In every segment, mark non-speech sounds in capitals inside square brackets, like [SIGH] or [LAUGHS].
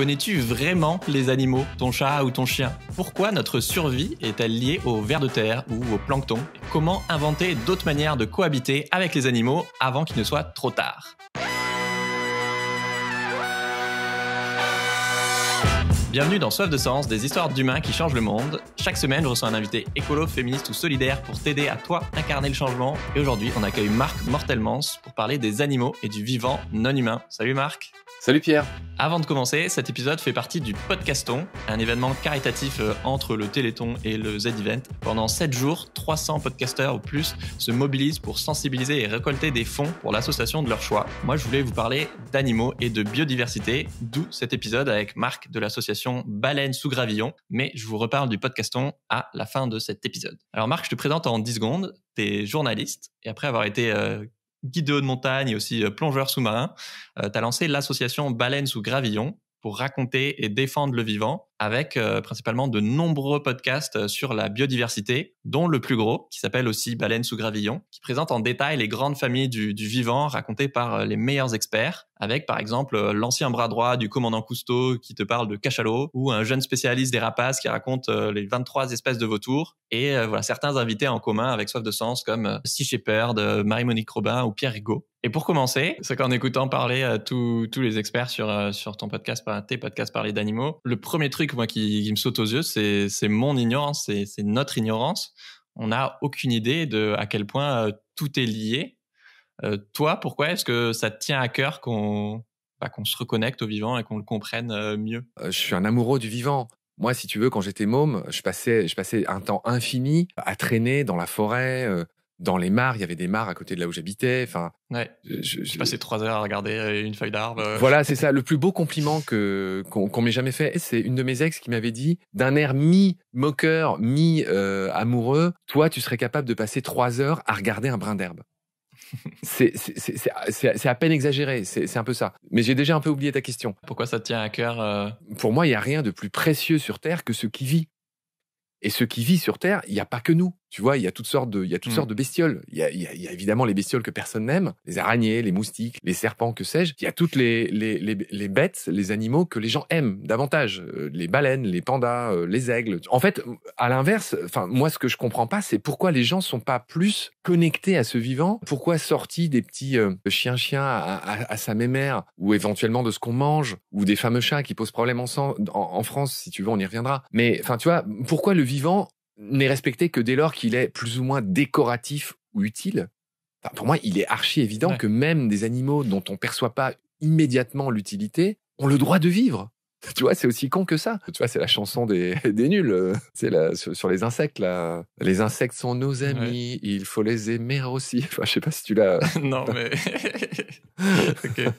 Connais-tu vraiment les animaux, ton chat ou ton chien Pourquoi notre survie est-elle liée aux vers de terre ou au plancton Comment inventer d'autres manières de cohabiter avec les animaux avant qu'il ne soit trop tard Bienvenue dans Soif de Sens, des histoires d'humains qui changent le monde. Chaque semaine, je reçois un invité écolo, féministe ou solidaire pour t'aider à toi incarner le changement. Et aujourd'hui, on accueille Marc Mortelmans pour parler des animaux et du vivant non humain. Salut Marc Salut Pierre Avant de commencer, cet épisode fait partie du Podcaston, un événement caritatif euh, entre le Téléthon et le Z-Event. Pendant 7 jours, 300 podcasteurs ou plus se mobilisent pour sensibiliser et récolter des fonds pour l'association de leur choix. Moi, je voulais vous parler d'animaux et de biodiversité, d'où cet épisode avec Marc de l'association Baleine sous Gravillon, mais je vous reparle du podcaston à la fin de cet épisode. Alors Marc, je te présente en 10 secondes, es journaliste, et après avoir été euh, guide de haute montagne et aussi euh, plongeur sous-marin, euh, tu as lancé l'association Baleine sous Gravillon pour raconter et défendre le vivant, avec euh, principalement de nombreux podcasts euh, sur la biodiversité, dont le plus gros, qui s'appelle aussi Baleine sous gravillon, qui présente en détail les grandes familles du, vivant racontées par euh, les meilleurs experts, avec par exemple l'ancien bras droit du commandant Cousteau qui te parle de cachalot, ou un jeune spécialiste des rapaces qui raconte les 23 espèces de vautours, et voilà certains invités en commun avec Soif de Sens comme Sea Shepherd, Marie-Monique Robin ou Pierre Rigaud. Et pour commencer, c'est qu'en écoutant parler tous, tous les experts sur, sur ton podcast, tes podcasts parler d'animaux, le premier truc moi qui, me saute aux yeux, c'est mon ignorance, c'est notre ignorance. On n'a aucune idée de à quel point euh, tout est lié. Euh, toi, pourquoi est-ce que ça te tient à cœur qu'on bah, qu'on se reconnecte au vivant et qu'on le comprenne euh, mieux Je suis un amoureux du vivant. Moi, si tu veux, quand j'étais môme, je passais, je passais un temps infini à traîner dans la forêt, dans les mares, il y avait des mares à côté de là où j'habitais. Enfin, ouais. je, passé trois heures à regarder euh, une feuille d'arbre. Euh. Voilà, c'est [LAUGHS] ça. Le plus beau compliment que qu'on m'ait jamais fait, c'est une de mes ex qui m'avait dit, d'un air mi moqueur, mi amoureux, toi, tu serais capable de passer trois heures à regarder un brin d'herbe. [LAUGHS] c'est à peine exagéré, c'est un peu ça. Mais j'ai déjà un peu oublié ta question. Pourquoi ça tient à cœur euh? Pour moi, il n'y a rien de plus précieux sur Terre que ce qui vit. Et ce qui vit sur Terre, il n'y a pas que nous. Tu vois, il y a toutes sortes de, il y a toutes mm. sortes de bestioles. Il y a, il y, a, évidemment les bestioles que personne n'aime, les araignées, les moustiques, les serpents, que sais-je. Il y a toutes les, les, les, bêtes, les animaux que les gens aiment davantage. Euh, les baleines, les pandas, euh, les aigles. En fait, à l'inverse, enfin, moi, ce que je comprends pas, c'est pourquoi les gens sont pas plus connectés à ce vivant. Pourquoi sortis des petits chiens-chiens euh, à, sa mémère ou éventuellement de ce qu'on mange ou des fameux chats qui posent problème en, en, en France, si tu veux, on y reviendra. Mais, enfin, tu vois, pourquoi le vivant n'est respecté que dès lors qu'il est plus ou moins décoratif ou utile. pour moi, il est archi évident que même des animaux dont on ne perçoit pas immédiatement l'utilité ont le droit de vivre. [LAUGHS] Tu vois, c'est aussi con que ça. Tu vois, c'est la chanson des, [LAUGHS] nuls. Euh, c'est la, sur, les insectes, là. Les insectes sont nos amis, il faut les aimer aussi. [LAUGHS] Enfin, je sais pas si tu l'as. non, mais. ok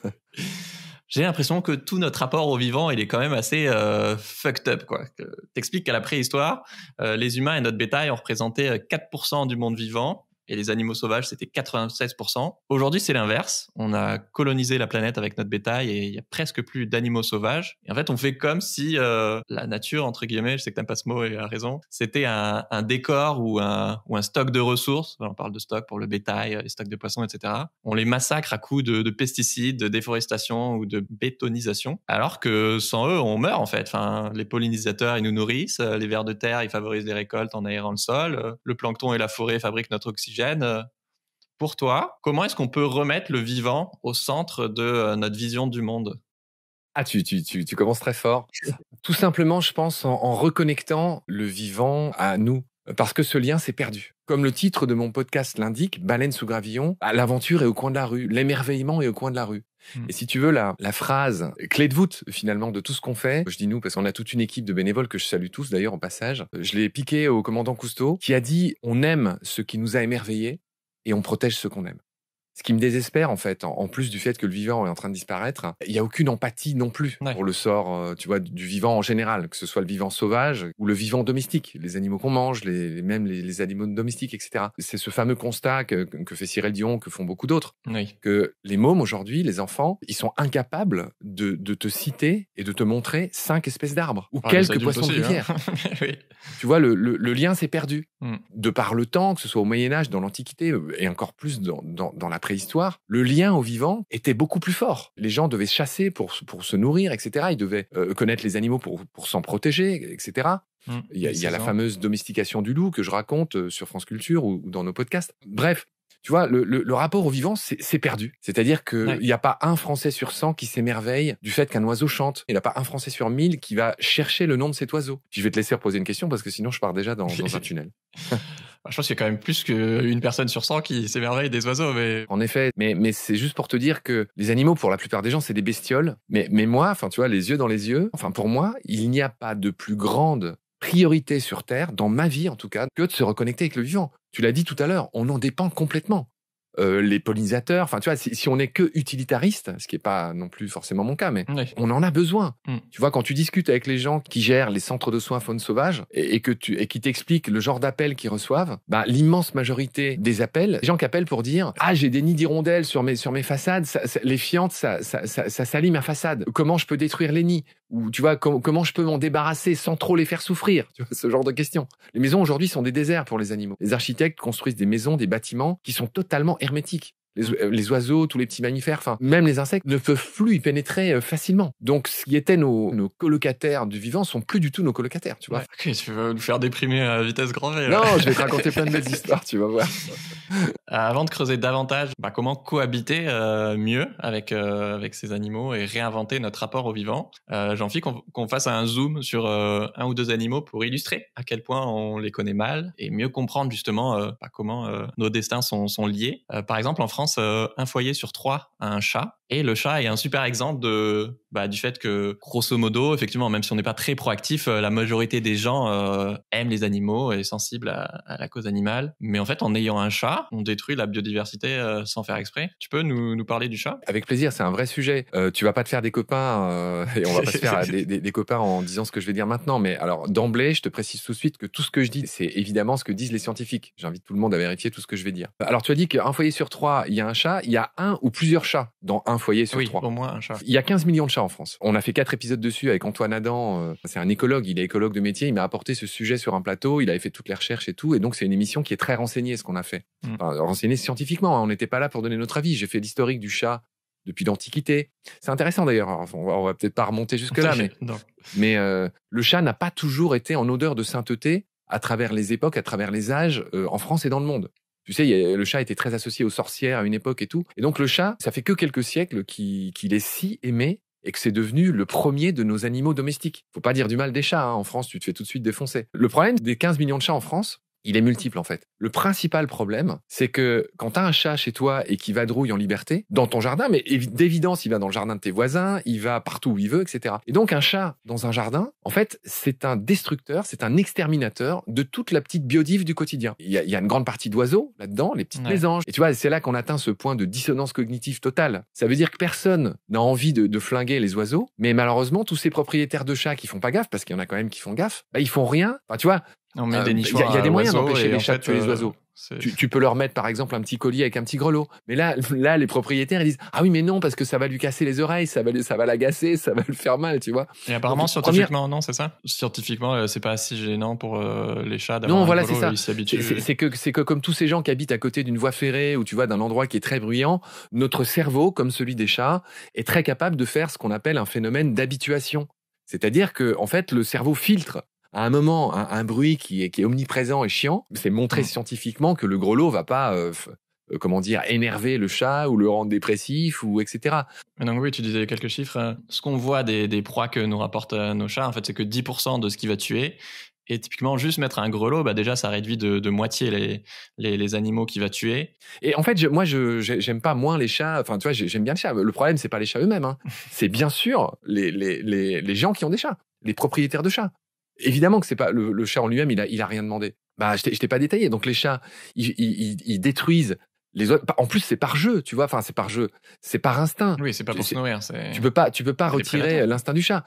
j'ai l'impression que tout notre rapport au vivant, il est quand même assez euh, fucked up. Quoi. T'expliques qu'à la préhistoire, euh, les humains et notre bétail ont représenté 4% euh, du monde vivant et les animaux sauvages, c'était 96%. Aujourd'hui, c'est l'inverse. On a colonisé la planète avec notre bétail et il y a presque plus d'animaux sauvages. Et en fait, on fait comme si euh, la nature, entre guillemets, je sais que t'aimes pas ce mot et a raison, c'était un, décor ou un, ou un stock de ressources. on parle de stock pour le bétail, euh, les stocks de poissons, etc. On les massacre à coups de, pesticides, de déforestation ou de bétonisation. Alors que sans eux, on meurt en fait. Enfin, les pollinisateurs, ils nous nourrissent. Les vers de terre, ils favorisent les récoltes en aérant le sol. Euh, le plancton et la forêt fabriquent notre oxygène euh, pour toi, comment est-ce qu'on peut remettre le vivant au centre de euh, notre vision du monde ah, tu, tu, tu, commences très fort. Tout simplement, je pense, en, en reconnectant le vivant à nous, parce que ce lien s'est perdu. Comme le titre de mon podcast l'indique, Baleine sous gravillon, l'aventure est au coin de la rue, l'émerveillement est au coin de la rue. Hmm. Et si tu veux, la, la phrase clé de voûte, finalement, de tout ce qu'on fait, je dis nous parce qu'on a toute une équipe de bénévoles que je salue tous d'ailleurs en passage, je l'ai piqué au commandant Cousteau qui a dit on aime ce qui nous a émerveillés et on protège ce qu'on aime. Ce qui me désespère, en fait, en, plus du fait que le vivant est en train de disparaître, il n'y a aucune empathie non plus pour le sort, euh, tu vois, du vivant en général, que ce soit le vivant sauvage ou le vivant domestique, les animaux qu'on mange, les, même les, animaux domestiques, etc. C'est ce fameux constat que, fait Cyril Dion, que font beaucoup d'autres, que les mômes aujourd'hui, les enfants, ils sont incapables de, te citer et de te montrer cinq espèces d'arbres ou ah, quelques poissons de hein. rivière. [LAUGHS] Tu vois, le, lien s'est perdu. Hmm. De par le temps, que ce soit au Moyen Âge, dans l'Antiquité, euh, et encore plus dans la préhistoire, le lien au vivant était beaucoup plus fort. Les gens devaient chasser pour, pour se nourrir, etc. Ils devaient euh, connaître les animaux pour, pour s'en protéger, etc. Mmh. il y a, la fameuse domestication du loup que je raconte euh, sur France Culture ou dans nos podcasts. Bref, tu vois, le, le, rapport au vivant, c'est perdu. C'est-à-dire qu'il il n'y a pas un Français sur 100 qui s'émerveille du fait qu'un oiseau chante. Il n'y a pas un Français sur 1000 qui va chercher le nom de cet oiseau. je vais te laisser reposer une question parce que sinon je pars déjà dans, dans un [LAUGHS] tunnel. Bah, je pense qu'il y a quand même plus qu'une personne sur 100 qui s'émerveille des oiseaux. Mais... En effet, mais, mais c'est juste pour te dire que les animaux, pour la plupart des gens, c'est des bestioles. Mais, mais moi, enfin, tu vois, les yeux dans les yeux, enfin, pour moi, il n'y a pas de plus grande priorité sur Terre, dans ma vie en tout cas, que de se reconnecter avec le vivant. Tu l'as dit tout à l'heure, on en dépend complètement. Euh, les pollinisateurs, enfin tu vois, si, on n'est que utilitariste, ce qui n'est pas non plus forcément mon cas, mais on en a besoin. Mm. Tu vois, quand tu discutes avec les gens qui gèrent les centres de soins faune sauvage et, que tu et qui t'expliquent le genre d'appels qu'ils reçoivent, bah, l'immense majorité des appels, les gens qui appellent pour dire ah j'ai des nids d'hirondelles sur mes sur mes façades, les fientes ça, ça, ça salit ma façade. Comment je peux détruire les nids ou tu vois comment je peux m'en débarrasser sans trop les faire souffrir tu vois, ce genre de questions les maisons aujourd'hui sont des déserts pour les animaux les architectes construisent des maisons des bâtiments qui sont totalement hermétiques euh, les, oiseaux, tous les petits mammifères, enfin, même les insectes ne peuvent plus y pénétrer euh, facilement. Donc, ce qui était nos, nos, colocataires du vivant sont plus du tout nos colocataires, tu vois. [LAUGHS] tu vas nous faire déprimer à vitesse grand V. Non, je vais te raconter [LAUGHS] plein de belles histoires, tu vas voir. Euh, avant de creuser davantage, bah, comment cohabiter mieux avec, avec ces animaux et réinventer notre rapport au vivant, j'en fie qu'on fasse un zoom sur un ou deux animaux pour illustrer à quel point on les connaît mal et mieux comprendre justement bah, comment nos destins sont, sont liés. par exemple, en France, euh, un foyer sur trois à un chat. Et le chat est un super exemple de, bah, du fait que, grosso modo, effectivement, même si on n'est pas très proactif, euh, la majorité des gens euh, aiment les animaux et sont sensibles à, la cause animale. Mais en fait, en ayant un chat, on détruit la biodiversité euh, sans faire exprès. Tu peux nous, parler du chat Avec plaisir, c'est un vrai sujet. tu vas pas te faire des copains [LAUGHS] et on va pas se faire [LAUGHS] des, copains en disant ce que je vais dire maintenant. Mais alors, d'emblée, je te précise tout de suite que tout ce que je dis, c'est évidemment ce que disent les scientifiques. J'invite tout le monde à vérifier tout ce que je vais dire. Alors, tu as dit qu'un foyer sur trois, il y a un chat. Il y a un ou plusieurs chats dans un foyer sur trois. Il y a 15 millions de chats en France. On a fait quatre épisodes dessus avec Antoine Adam. Euh, c'est un écologue, il est écologue de métier. Il m'a apporté ce sujet sur un plateau. Il avait fait toutes les recherches et tout. Et donc, c'est une émission qui est très renseignée, ce qu'on a fait. Mm. Enfin, renseignée scientifiquement. Hein, on n'était pas là pour donner notre avis. J'ai fait l'historique du chat depuis l'Antiquité. C'est intéressant d'ailleurs, on va, va peut-être pas remonter jusque-là, mais, euh, le chat n'a pas toujours été en odeur de sainteté à travers les époques, à travers les âges, euh, en France et dans le monde. Tu sais, le chat était très associé aux sorcières à une époque et tout. Et donc le chat, ça fait que quelques siècles qu'il est si aimé et que c'est devenu le premier de nos animaux domestiques. Faut pas dire du mal des chats. Hein. En France, tu te fais tout de suite défoncer. Le problème des 15 millions de chats en France, il est multiple en fait. Le principal problème, c'est que quand tu as un chat chez toi et qui vadrouille en liberté, dans ton jardin, mais d'évidence, il va dans le jardin de tes voisins, il va partout où il veut, etc. Et donc un chat dans un jardin, en fait, c'est un destructeur, c'est un exterminateur de toute la petite biodive du quotidien. Il y a, une grande partie d'oiseaux là-dedans, les petites mésanges. Et tu vois, c'est là qu'on atteint ce point de dissonance cognitive totale. Ça veut dire que personne n'a envie de, flinguer les oiseaux, mais malheureusement, tous ces propriétaires de chats qui font pas gaffe, parce qu'il y en a quand même qui font gaffe, bah, ils font rien. Enfin, tu vois, euh, il y, a des moyens d'empêcher les chats de tuer les euh, oiseaux. Tu, peux leur mettre par exemple un petit collier avec un petit grelot. Mais là, [LAUGHS] là, les propriétaires ils disent ah oui mais non parce que ça va lui casser les oreilles, ça va, ça va l'agacer, ça va le faire mal, tu vois. Et apparemment scientifiquement non c'est ça. Scientifiquement euh, c'est pas si gênant pour les chats d'avoir non, voilà, c'est ça. C'est, que c'est que comme tous ces gens qui habitent à côté d'une voie ferrée ou tu vois d'un endroit qui est très bruyant, notre cerveau comme celui des chats est très capable de faire ce qu'on appelle un phénomène d'habituation. C'est-à-dire que en fait le cerveau filtre à un moment, un, bruit qui est, omniprésent et chiant, c'est montrer mm. scientifiquement que le grelot va pas, euh, euh, comment dire, énerver le chat ou le rendre dépressif ou etc. Donc oui, tu disais quelques chiffres. Euh, ce qu'on voit des, des proies que nous rapportent nos chats, en fait, c'est que 10% de ce qui va tuer. Et typiquement, juste mettre un grelot, bah déjà, ça réduit de, de moitié les, les, les animaux qu'il va tuer. Et en fait, moi, je j'aime pas moins les chats. Enfin, tu vois, j'aime bien les chats. Le problème, c'est pas les chats eux-mêmes. Hein. [LAUGHS] C'est bien sûr les, les, les gens qui ont des chats les propriétaires de chats. Évidemment que c'est pas le, chat en lui-même, il a, il a rien demandé. Bah, je t'ai pas détaillé. Donc les chats, ils, détruisent les autres. En plus, c'est par jeu, tu vois. Enfin, c'est par jeu, c'est par instinct. Oui, c'est pas pour se nourrir. Tu peux pas, tu peux pas retirer l'instinct du chat.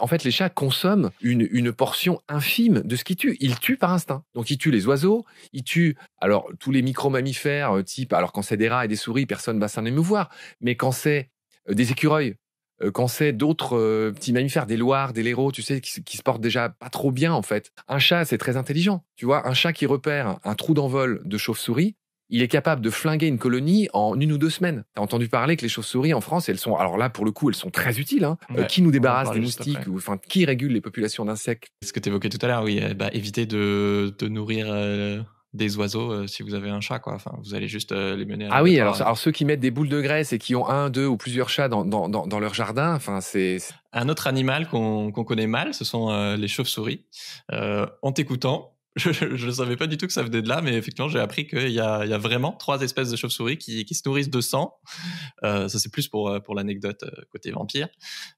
En fait, les chats consomment une, une portion infime de ce qu'ils tuent. Ils tuent par instinct. Donc, ils tuent les oiseaux, ils tuent alors tous les micro mammifères, euh, type alors quand c'est des rats et des souris, personne va s'en émouvoir. Mais quand c'est euh, des écureuils, euh, quand c'est d'autres euh, petits mammifères, des loirs, des léros, tu sais, qui, se portent déjà pas trop bien en fait. Un chat, c'est très intelligent. Tu vois, un chat qui repère un trou d'envol de chauve-souris, il est capable de flinguer une colonie en une ou deux semaines. T'as entendu parler que les chauves-souris en France, elles sont, alors là pour le coup, elles sont très utiles. Hein. Euh, qui nous débarrasse des moustiques ou enfin qui régule les populations d'insectes Ce que tu évoquais tout à l'heure, oui, bah, éviter de, nourrir des oiseaux euh, si vous avez un chat quoi enfin vous allez juste euh, les mener ah oui alors, euh. ceux qui mettent des boules de graisse et qui ont un deux ou plusieurs chats dans, leur jardin enfin c'est un autre animal qu'on connaît mal ce sont les chauves-souris en t'écoutant [LAUGHS] je ne savais pas du tout que ça venait de là, mais effectivement, j'ai appris qu'il y, a vraiment trois espèces de chauves-souris qui, qui, se nourrissent de sang. ça, c'est plus pour, pour l'anecdote côté vampire.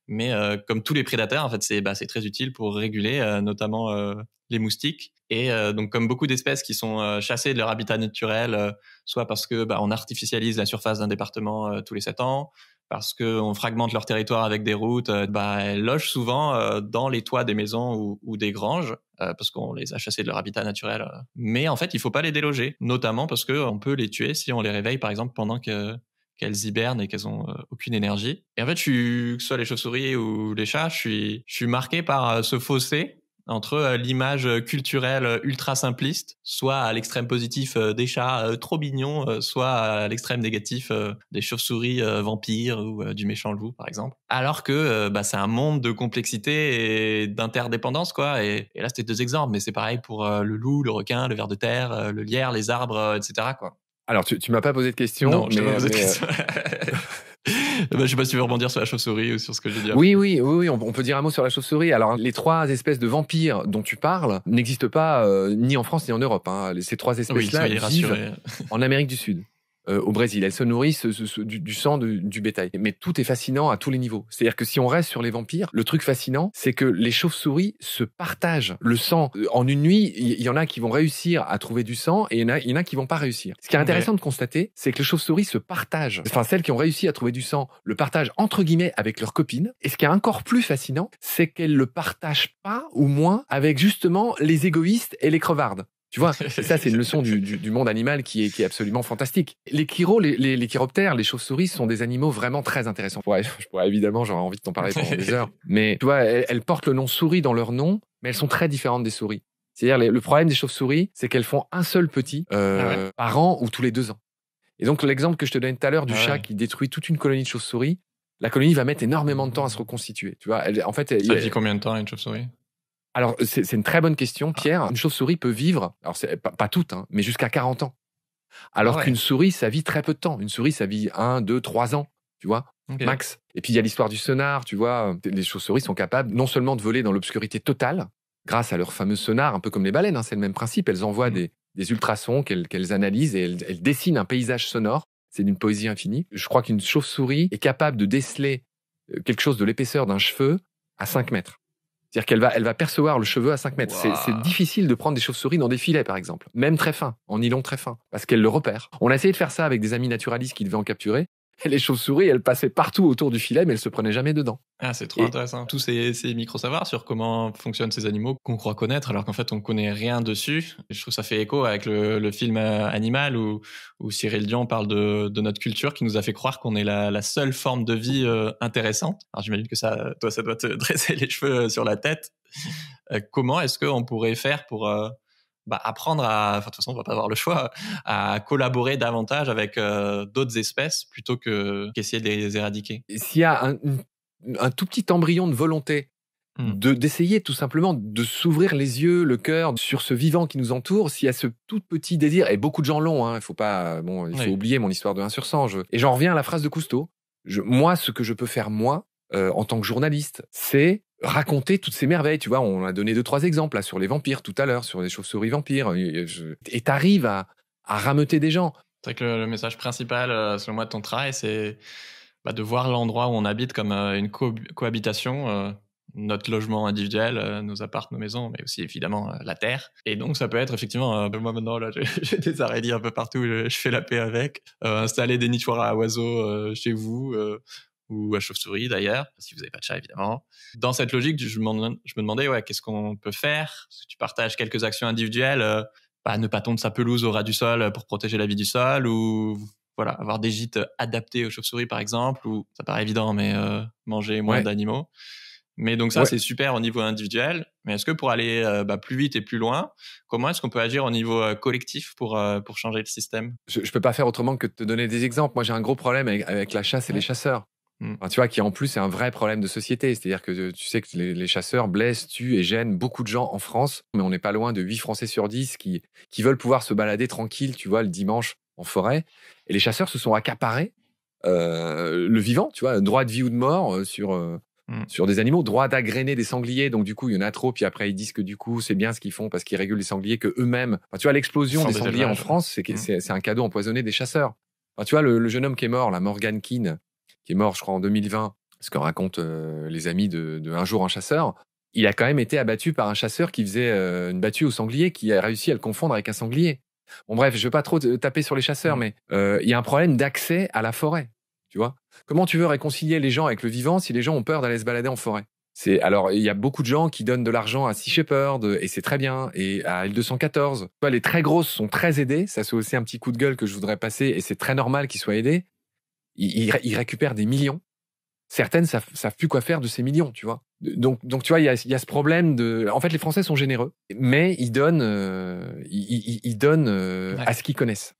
Mais comme tous les prédateurs, en fait, c'est bah, très utile pour réguler notamment les moustiques. Et euh, donc, comme beaucoup d'espèces qui sont euh, chassées de leur habitat naturel, euh, soit parce que bah, on artificialise la surface d'un département tous les sept ans, parce qu'on fragmente leur territoire avec des routes, bah, elles logent souvent dans les toits des maisons ou, des granges, parce qu'on les a chassées de leur habitat naturel. Mais en fait, il faut pas les déloger, notamment parce qu'on peut les tuer si on les réveille, par exemple, pendant que qu'elles hibernent et qu'elles ont aucune énergie. Et en fait, que ce soit les chauves-souris ou les chats, je suis, je marqué par ce fossé entre euh, l'image culturelle ultra simpliste, soit à l'extrême positif euh, des chats euh, trop mignons, soit à l'extrême négatif des chauves-souris vampires ou du méchant loup, par exemple. Alors que bah, c'est un monde de complexité et d'interdépendance, quoi. Et, là, c'était deux exemples, mais c'est pareil pour le loup, le requin, le ver de terre, le lierre, les arbres, etc., quoi. Alors, tu, m'as pas posé de question. Non, je pas posé de question. [LAUGHS] Je bah, je sais pas si tu veux rebondir sur la chauve-souris ou sur ce que je dire. Oui, oui, oui, oui on, peut dire un mot sur la chauve-souris. Alors, les trois espèces de vampires dont tu parles n'existent pas euh, ni en France ni en Europe. Hein. Ces trois espèces-là oui, vivent en Amérique du Sud. Euh, au Brésil. Elles se nourrissent du, sang du bétail. Mais tout est fascinant à tous les niveaux. C'est-à-dire que si on reste sur les vampires, le truc fascinant, c'est que les chauves-souris se partagent le sang. Euh, en une nuit, il y, en a qui vont réussir à trouver du sang et il y, en a qui vont pas réussir. Ce qui est intéressant de constater, c'est que les chauves-souris se partagent. Enfin, celles qui ont réussi à trouver du sang le partagent entre guillemets avec leurs copines. Et ce qui est encore plus fascinant, c'est qu'elles le partagent pas ou moins avec justement les égoïstes et les crevardes. Tu vois, [LAUGHS] ça, c'est une leçon du, monde animal qui est, qui est absolument fantastique. Les chiro, les, chiroptères, les chauves-souris sont des animaux vraiment très intéressants. Ouais, [LAUGHS] je pourrais, évidemment, j'aurais envie de t'en parler pendant des heures. Mais tu vois, elles, portent le nom souris dans leur nom, mais elles sont très différentes des souris. C'est-à-dire, le problème des chauves-souris, c'est qu'elles font un seul petit euh, ah par an ou tous les deux ans. Et donc, l'exemple que je te donnais tout à l'heure du ah chat qui détruit toute une colonie de chauves-souris, la colonie va mettre énormément de temps à se reconstituer. Tu vois, elle, en fait, ça vit combien de temps une chauve-souris alors, c'est une très bonne question, ah. Pierre. Une chauve-souris peut vivre, alors pas, pas toutes, hein, mais jusqu'à 40 ans. Alors ah qu'une souris, ça vit très peu de temps. Une souris, ça vit 1, 2, 3 ans, tu vois, max. Et puis, il y a l'histoire du sonar, tu vois. Les chauves-souris sont capables non seulement de voler dans l'obscurité totale, grâce à leur fameux sonar, un peu comme les baleines, hein, c'est le même principe. Elles envoient mmh. des, ultrasons qu'elles analysent et elles, dessinent un paysage sonore. C'est d'une poésie infinie. Je crois qu'une chauve-souris est capable de déceler euh, quelque chose de l'épaisseur d'un cheveu à 5 mètres. C'est-à-dire qu'elle va, elle va percevoir le cheveu à 5 mètres. C'est difficile de prendre des chauves-souris dans des filets, par exemple, même très fins, en nylon très fin, parce qu'elle le repère. On a essayé de faire ça avec des amis naturalistes qui devaient en capturer, les chauves-souris, elles passaient partout autour du filet, mais elles se prenaient jamais dedans. Ah, c'est trop intéressant. Tous ces, micros micro-savoirs sur comment fonctionnent ces animaux qu'on croit connaître, alors qu'en fait, on connaît rien dessus. je trouve que ça fait écho avec le, film euh, Animal où, où, Cyril Dion parle de, notre culture qui nous a fait croire qu'on est la, seule forme de vie euh, intéressante. Alors, j'imagine que ça, toi, ça doit te [LAUGHS] dresser les cheveux euh, sur la tête. comment est-ce qu'on pourrait faire pour, bah, apprendre à, de toute façon, on va pas avoir le choix, euh, à collaborer davantage avec euh, d'autres espèces plutôt que qu'essayer de les éradiquer. S'il y a un, tout petit embryon de volonté, hmm. de d'essayer tout simplement de s'ouvrir les yeux, le cœur sur ce vivant qui nous entoure, s'il y a ce tout petit désir, et beaucoup de gens l'ont, hein, il faut pas, bon, il faut oublier mon histoire de 1 sur 100, et j'en reviens à la phrase de Cousteau, moi, ce que je peux faire moi, euh, en tant que journaliste, c'est raconter toutes ces merveilles. Tu vois, on a donné deux, trois exemples sur les vampires tout à l'heure, sur les chauves-souris vampires. Et t'arrives à, à rameuter des gens. C'est vrai que le, message principal, euh, selon moi, de ton travail, c'est bah, de voir l'endroit où on habite comme euh, une cohabitation. notre logement individuel, nos appartements, nos maisons, mais aussi évidemment la terre. Et donc ça peut être effectivement, moi maintenant là [LAUGHS] j'ai des araignées un peu partout, je, je, fais la paix avec, installer des nichoirs à oiseaux chez vous, ou à chauve-souris d'ailleurs, si vous n'avez pas de chat évidemment. Dans cette logique, je, me demandais, ouais, qu'est-ce qu'on peut faire Si tu partages quelques actions individuelles, euh, bah, ne pas tondre sa pelouse au ras du sol euh, pour protéger la vie du sol, ou voilà, avoir des gîtes euh, adaptés aux chauves-souris par exemple, ou ça paraît évident, mais manger moins d'animaux. Mais donc ça, c'est super au niveau individuel. Mais est-ce que pour aller bah, plus vite et plus loin, comment est-ce qu'on peut agir au niveau collectif pour, pour changer le système Je ne peux pas faire autrement que te donner des exemples. Moi, j'ai un gros problème avec, la chasse et les chasseurs. Mm. tu vois, qui en plus est un vrai problème de société. C'est-à-dire que euh, tu sais que les, chasseurs blessent, tuent et gênent beaucoup de gens en France, mais on n'est pas loin de 8 Français sur 10 qui, veulent pouvoir se balader tranquille, tu vois, le dimanche en forêt. Et les chasseurs se sont accaparés euh, le vivant, tu vois, droit de vie ou de mort euh, sur, mm. sur des animaux, droit d'agréner des sangliers. Donc, du coup, il y en a trop. Puis après, ils disent que du coup, c'est bien ce qu'ils font parce qu'ils régulent les sangliers que eux-mêmes. tu vois, l'explosion des, sangliers en France, mm. c'est un cadeau empoisonné des chasseurs. tu vois, le, jeune homme qui est mort, la Morgan Keane, qui est mort, je crois, en 2020, ce que racontent euh, les amis de, Un jour un chasseur, il a quand même été abattu par un chasseur qui faisait euh, une battue au sanglier, qui a réussi à le confondre avec un sanglier. Bon, bref, je ne veux pas trop taper sur les chasseurs, mm. mais euh, il y a un problème d'accès à la forêt. Tu vois Comment tu veux réconcilier les gens avec le vivant si les gens ont peur d'aller se balader en forêt c'est alors il y a beaucoup de gens qui donnent de l'argent à Sea Shepherd et c'est très bien et à L214. Les très grosses sont très aidées, ça c'est aussi un petit coup de gueule que je voudrais passer et c'est très normal qu'ils soient aidés ils, il, il récupèrent des millions. Certaines savent, savent plus quoi faire de ces millions, tu vois. Donc, donc tu vois, il y a, y a, ce problème de. En fait, les Français sont généreux, mais ils donnent, euh, ils, ils, donnent euh, à ce qu'ils connaissent.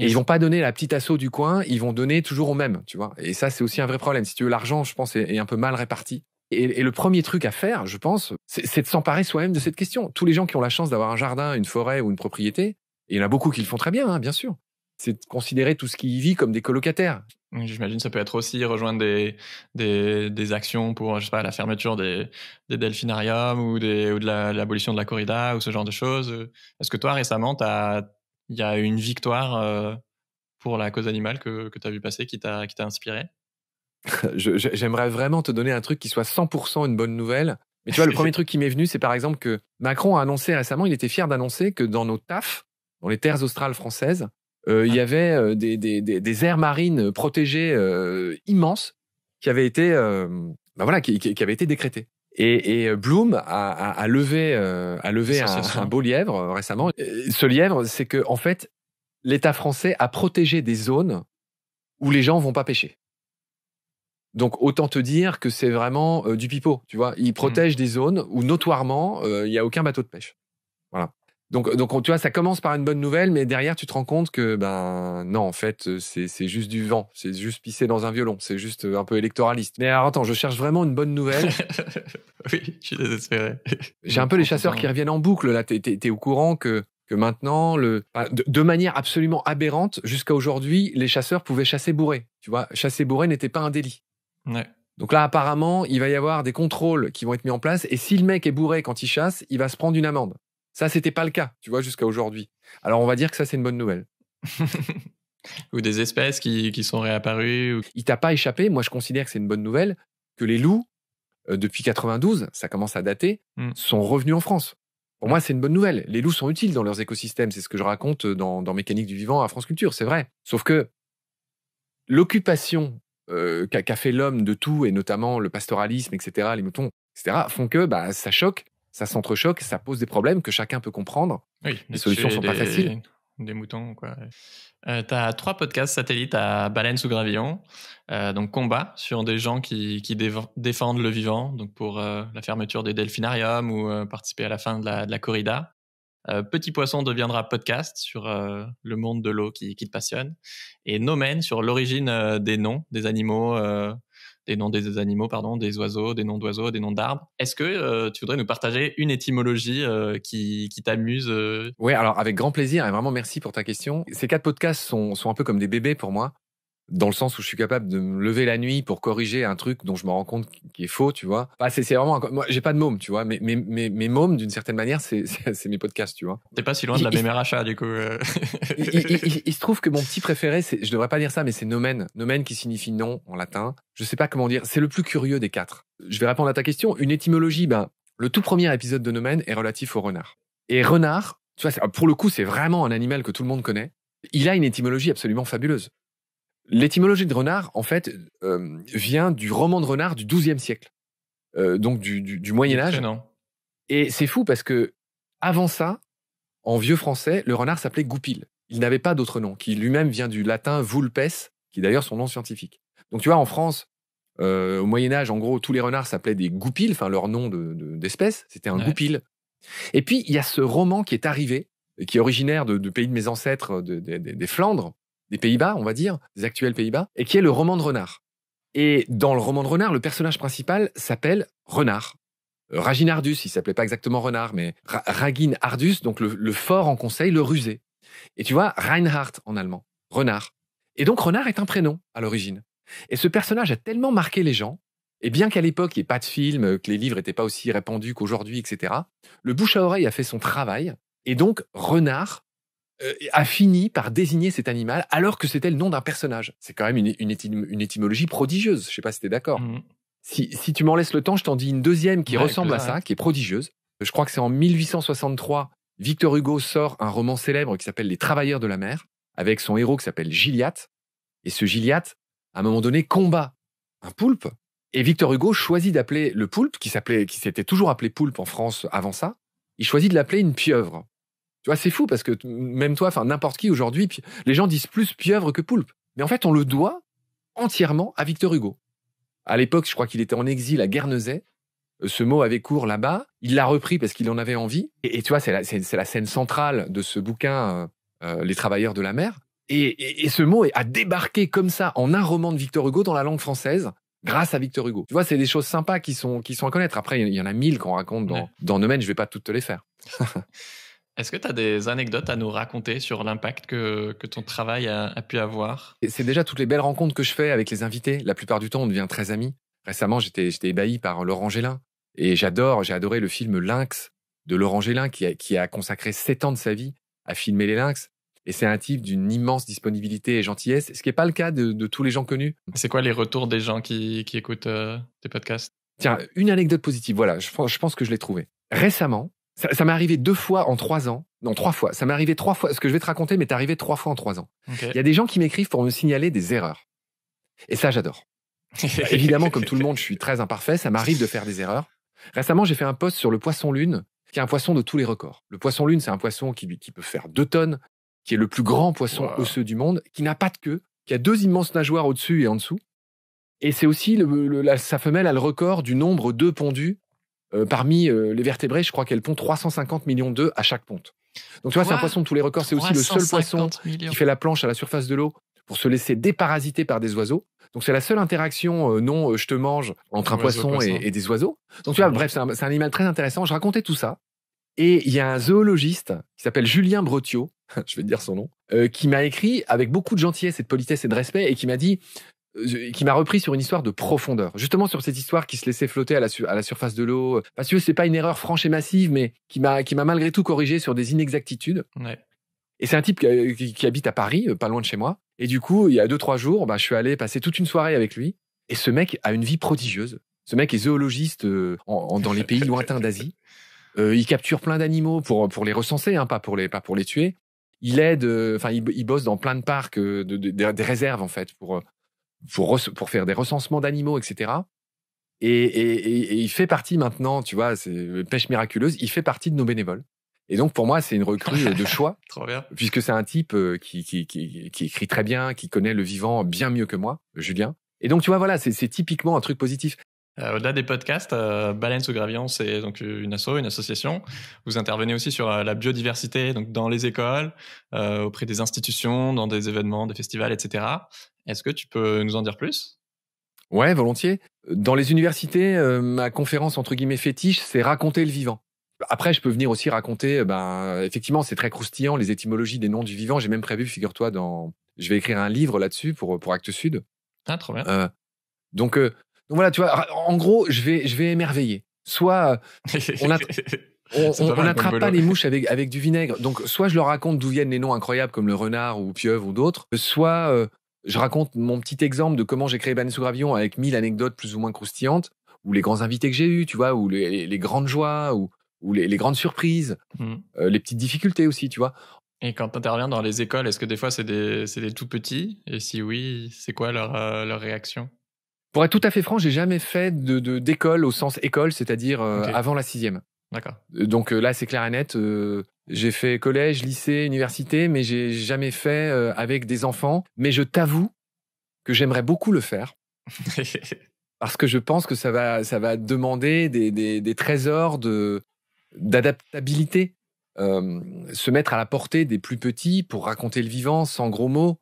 Et ils vont pas donner la petite assaut du coin, ils vont donner toujours au même, tu vois. Et ça, c'est aussi un vrai problème. Si tu veux, l'argent, je pense, est, un peu mal réparti. Et, le premier truc à faire, je pense, c'est de s'emparer soi-même de cette question. Tous les gens qui ont la chance d'avoir un jardin, une forêt ou une propriété, et il y en a beaucoup qui le font très bien, hein, bien sûr, c'est de considérer tout ce qui y vit comme des colocataires. J'imagine ça peut être aussi rejoindre des, des, actions pour je sais pas, la fermeture des, des delphinariums ou, des, ou de l'abolition de la corrida ou ce genre de choses. Est-ce que toi, récemment, il y a eu une victoire euh, pour la cause animale que, que tu as vu passer qui t'a inspiré [LAUGHS] J'aimerais vraiment te donner un truc qui soit 100% une bonne nouvelle. Mais tu vois, le premier [LAUGHS] truc qui m'est venu, c'est par exemple que Macron a annoncé récemment, il était fier d'annoncer que dans nos TAF, dans les terres australes françaises, euh, il y avait euh, des, aires marines protégées euh, immenses qui avaient été, bah voilà, qui, été décrétées. Et, Bloom a, levé, un, beau lièvre récemment. Ce lièvre, c'est que en fait, l'État français a protégé des zones où les gens vont pas pêcher. Donc autant te dire que c'est vraiment du pipeau, tu vois. Ils hmm. protège des zones où notoirement il y n'y a aucun bateau de pêche. Donc, donc, tu vois, ça commence par une bonne nouvelle, mais derrière, tu te rends compte que, ben, non, en fait, euh, c'est juste du vent. C'est juste pisser dans un violon. C'est juste euh, un peu électoraliste. Mais attends, je cherche vraiment une bonne nouvelle. [LAUGHS] oui, je suis désespéré. J'ai un peu les chasseurs qui reviennent en boucle, là. T'es es, au courant que, que maintenant, le, ah, de, manière absolument aberrante, jusqu'à aujourd'hui, les chasseurs pouvaient chasser bourré. Tu vois, chasser bourré n'était pas un délit. Donc là, apparemment, il va y avoir des contrôles qui vont être mis en place. Et si le mec est bourré quand il chasse, il va se prendre une amende. Ça, c'était pas le cas, tu vois, jusqu'à aujourd'hui. Alors, on va dire que ça, c'est une bonne nouvelle. [LAUGHS] ou des espèces qui, qui sont réapparues. Ou... Il t'a pas échappé, moi je considère que c'est une bonne nouvelle, que les loups, euh, depuis 92, ça commence à dater, hmm. sont revenus en France. Pour hmm. moi, c'est une bonne nouvelle. Les loups sont utiles dans leurs écosystèmes. C'est ce que je raconte dans, Mécanique du vivant à France Culture, c'est vrai. Sauf que l'occupation euh, qu'a fait l'homme de tout, et notamment le pastoralisme, etc., les moutons, etc., font que bah, ça choque ça s'entrechoque, ça pose des problèmes que chacun peut comprendre. Oui, les solutions sont pas faciles. Des moutons, quoi. Euh, tu as trois podcasts satellites à Baleine sous Gravillon, euh, donc combat sur des gens qui, défendent le vivant, donc pour euh, la fermeture des delphinariums ou participer à la fin de la, corrida. Petit Poisson deviendra podcast sur le monde de l'eau qui, qui, te passionne. Et Nomen sur l'origine des noms des animaux des noms des animaux, pardon, des oiseaux, des noms d'oiseaux, des noms d'arbres. Est-ce que euh, tu voudrais nous partager une étymologie euh, qui, t'amuse euh? Oui, alors avec grand plaisir et vraiment merci pour ta question. Ces quatre podcasts sont, sont un peu comme des bébés pour moi dans le sens où je suis capable de me lever la nuit pour corriger un truc dont je me rends compte qui est faux, tu vois. Bah, c'est vraiment, moi, j'ai pas de môme, tu vois, mais mes, mes, mômes, d'une certaine manière, [LAUGHS] c'est mes podcasts, tu vois. T'es pas si loin de la même du coup. Euh. [LAUGHS] il, il, se trouve que mon petit préféré, je devrais pas dire ça, mais c'est nomen, nomen qui signifie non en latin. Je sais pas comment dire, c'est le plus curieux des quatre. Je vais répondre à ta question. Une étymologie, ben, le tout premier épisode de Nomen est relatif au renard. Et renard, tu vois, pour le coup, c'est vraiment un animal que tout le monde connaît. Il a une étymologie absolument fabuleuse. L'étymologie de renard, en fait, euh, vient du roman de renard du XIIe siècle, euh, donc du, Moyen Âge. Et c'est fou parce que avant ça, en vieux français, le renard s'appelait goupil. Il n'avait pas d'autre nom, qui lui-même vient du latin vulpes, qui est d'ailleurs son nom scientifique. Donc tu vois, en France, euh, au Moyen Âge, en gros, tous les renards s'appelaient des goupils, enfin leur nom d'espèce, c'était un goupil. Et puis il y a ce roman qui est arrivé, qui est originaire du pays de mes ancêtres, des Flandres, des Pays-Bas, on va dire, des actuels Pays-Bas, et qui est le roman de Renard. Et dans le roman de Renard, le personnage principal s'appelle Renard. Euh, Ragin Ardus, il s'appelait pas exactement Renard, mais Ragin Ardus, donc le, le, fort en conseil, le rusé. Et tu vois, Reinhardt en allemand, Renard. Et donc Renard est un prénom à l'origine. Et ce personnage a tellement marqué les gens, et bien qu'à l'époque il n'y ait pas de film, euh, que les livres n'étaient pas aussi répandus qu'aujourd'hui, etc., le bouche à oreille a fait son travail, et donc Renard euh, a fini par désigner cet animal alors que c'était le nom d'un personnage. C'est quand même une, étymologie prodigieuse. Je sais pas si tu es d'accord. Mm. Si, tu m'en laisses le temps, je t'en dis une deuxième qui ressemble à ça, qui est prodigieuse. Je crois que c'est en 1863, Victor Hugo sort un roman célèbre qui s'appelle Les Travailleurs de la mer, avec son héros qui s'appelle Gilliatt. Et ce Gilliatt, à un moment donné, combat un poulpe. Et Victor Hugo choisit d'appeler le poulpe, qui s'appelait, qui s'était toujours appelé poulpe en France avant ça, il choisit de l'appeler une pieuvre. Tu vois, c'est fou parce que même toi, enfin n'importe qui aujourd'hui, les gens disent plus pieuvre que poulpe. Mais en fait, on le doit entièrement à Victor Hugo. À l'époque, je crois qu'il était en exil à Guernesey. Euh, ce mot avait cours là-bas. Il l'a repris parce qu'il en avait envie. Et, tu vois, c'est la, scène centrale de ce bouquin, euh, euh, Les Travailleurs de la mer. Et, ce mot a débarqué comme ça en un roman de Victor Hugo dans la langue française grâce à Victor Hugo. Tu vois, c'est des choses sympas qui sont, qui sont à connaître. Après, il y en a mille qu'on raconte dans, ouais. dans Domaine, je vais pas toutes te les faire. [LAUGHS] Est-ce que tu as des anecdotes à nous raconter sur l'impact que, ton travail a, pu avoir C'est déjà toutes les belles rencontres que je fais avec les invités. La plupart du temps, on devient très amis. Récemment, j'étais ébahi par Laurent Gélin. Et j'adore, j'ai adoré le film Lynx de Laurent Gélin, qui a, consacré sept ans de sa vie à filmer les lynx. Et c'est un type d'une immense disponibilité et gentillesse, ce qui n'est pas le cas de, tous les gens connus. C'est quoi les retours des gens qui, écoutent euh, tes podcasts Tiens, une anecdote positive, voilà, je, je pense que je l'ai trouvée. Récemment, ça, m'est arrivé deux fois en trois ans. Non, trois fois. Ça m'est arrivé trois fois. Ce que je vais te raconter m'est arrivé trois fois en trois ans. Il y a des gens qui m'écrivent pour me signaler des erreurs. Et ça, j'adore. [LAUGHS] Bah, évidemment, comme tout le monde, je suis très imparfait. Ça m'arrive de faire des erreurs. Récemment, j'ai fait un post sur le poisson lune, qui est un poisson de tous les records. Le poisson lune, c'est un poisson qui, peut faire deux tonnes, qui est le plus grand poisson osseux du monde, qui n'a pas de queue, qui a deux immenses nageoires au-dessus et en dessous. Et c'est aussi la, sa femelle a le record du nombre de pondus euh, parmi euh, les vertébrés, je crois qu'elle pond 350 millions d'œufs à chaque ponte. Donc tu vois, c'est un poisson de tous les records. C'est aussi le seul poisson qui fait la planche à la surface de l'eau pour se laisser déparasiter par des oiseaux. Donc c'est la seule interaction euh, non je te mange entre un poisson, Et, des oiseaux. Donc tu vois, bref, c'est un, animal très intéressant. Je racontais tout ça. Et il y a un zoologiste qui s'appelle Julien Bretiot, [LAUGHS] je vais te dire son nom, qui m'a écrit avec beaucoup de gentillesse et de politesse et de respect et qui m'a dit qui m'a repris sur une histoire de profondeur, justement sur cette histoire qui se laissait flotter à la, surface de l'eau. Parce que c'est pas une erreur franche et massive, mais qui m'a malgré tout corrigé sur des inexactitudes. Et c'est un type qui, euh, habite à Paris, euh, pas loin de chez moi. Et du coup, il y a deux trois jours, bah, je suis allé passer toute une soirée avec lui. Et ce mec a une vie prodigieuse. Ce mec est zoologiste euh, dans les pays lointains d'Asie. [LAUGHS] il capture plein d'animaux pour pour les recenser, hein, pas pour les pas pour les tuer. Il aide, enfin, il, bosse dans plein de parcs, de, des réserves en fait, pour pour, faire des recensements d'animaux, etc. Et, il fait partie maintenant, tu vois, c'est pêche miraculeuse, il fait partie de nos bénévoles. Et donc pour moi, c'est une recrue de [LAUGHS] choix, puisque c'est un type euh, qui, qui, écrit très bien, qui connaît le vivant bien mieux que moi, Julien. Et donc tu vois, voilà, c'est typiquement un truc positif. Euh, au-delà des podcasts, euh, Baleine sous c'est donc une une association. Vous intervenez aussi sur euh, la biodiversité, donc dans les écoles, euh, auprès des institutions, dans des événements, des festivals, etc. Est-ce que tu peux nous en dire plus Ouais, volontiers. Dans les universités, ma conférence entre guillemets fétiche, c'est raconter le vivant. Après, je peux venir aussi raconter, ben, effectivement, c'est très croustillant, les étymologies des noms du vivant. J'ai même prévu, figure-toi, dans... je vais écrire un livre là-dessus pour, pour Actes Sud. Ah, trop bien. donc, donc voilà, tu vois, en gros, je vais, je vais émerveiller. Soit euh, [LAUGHS] on, n'attrape pas les mouches avec, du vinaigre. Donc, soit je leur raconte d'où viennent les noms incroyables comme le renard ou pieuvre ou d'autres, soit euh, je raconte mon petit exemple de comment j'ai créé Banane sous Gravillon avec mille anecdotes plus ou moins croustillantes, ou les grands invités que j'ai eus, tu vois, ou les, grandes joies, ou, les, grandes surprises, hmm. euh, les petites difficultés aussi, tu vois. Et quand tu interviens dans les écoles, est-ce que des fois c'est des, des tout petits Et si oui, c'est quoi leur, leur réaction pour être tout à fait franc, j'ai jamais fait de d'école au sens école, c'est-à-dire euh, avant la sixième. D'accord. Euh, donc euh, là, c'est clair et net. j'ai fait collège, lycée, université, mais j'ai jamais fait avec des enfants. Mais je t'avoue que j'aimerais beaucoup le faire. [LAUGHS] parce que je pense que ça va, ça va demander des, trésors de d'adaptabilité, se mettre à la portée des plus petits pour raconter le vivant sans gros mots,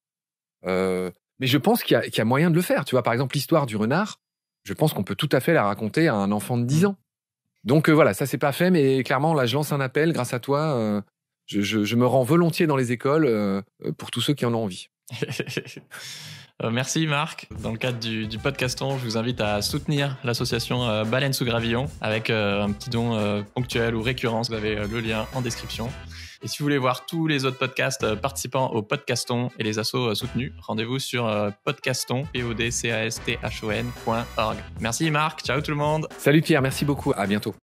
mais je pense qu'il y, a moyen de le faire. Tu vois, par exemple, l'histoire du renard, je pense qu'on peut tout à fait la raconter à un enfant de 10 mm. ans. Donc euh, voilà, ça c'est pas fait, mais clairement, là, je lance un appel grâce à toi. Euh, je, je, je, me rends volontiers dans les écoles euh, pour tous ceux qui en ont envie. [LAUGHS] Euh, merci Marc. Dans le cadre du, podcaston, je vous invite à soutenir l'association euh, Baleine sous Gravillon avec euh, un petit don ponctuel ou récurrent. Vous avez le lien en description. Et si vous voulez voir tous les autres podcasts participants au podcaston et les assos soutenus, rendez-vous sur podcaston.org. Merci Marc, ciao tout le monde. Salut Pierre, merci beaucoup, à bientôt.